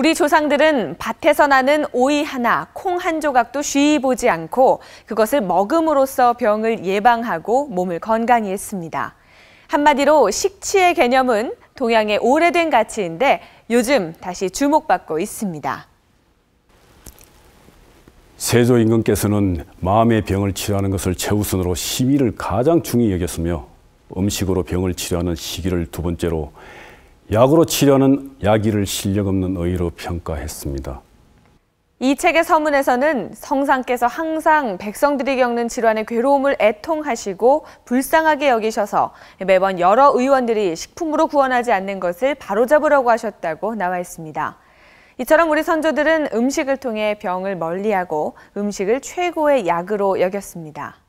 우리 조상들은 밭에서 나는 오이 하나, 콩 한 조각도 쉬이 보지 않고 그것을 먹음으로써 병을 예방하고 몸을 건강히 했습니다. 한마디로 식치의 개념은 동양의 오래된 가치인데 요즘 다시 주목받고 있습니다. 세조 임금께서는 마음의 병을 치료하는 것을 최우선으로 시위를 가장 중히 여겼으며 음식으로 병을 치료하는 시기를 두 번째로 약으로 치려는 약이를 실력 없는 의로 의 평가했습니다. 이 책의 서문에서는 성상께서 항상 백성들이 겪는 질환의 괴로움을 애통하시고 불쌍하게 여기셔서 매번 여러 의원들이 식품으로 구원하지 않는 것을 바로잡으려고 하셨다고 나와 있습니다. 이처럼 우리 선조들은 음식을 통해 병을 멀리하고 음식을 최고의 약으로 여겼습니다.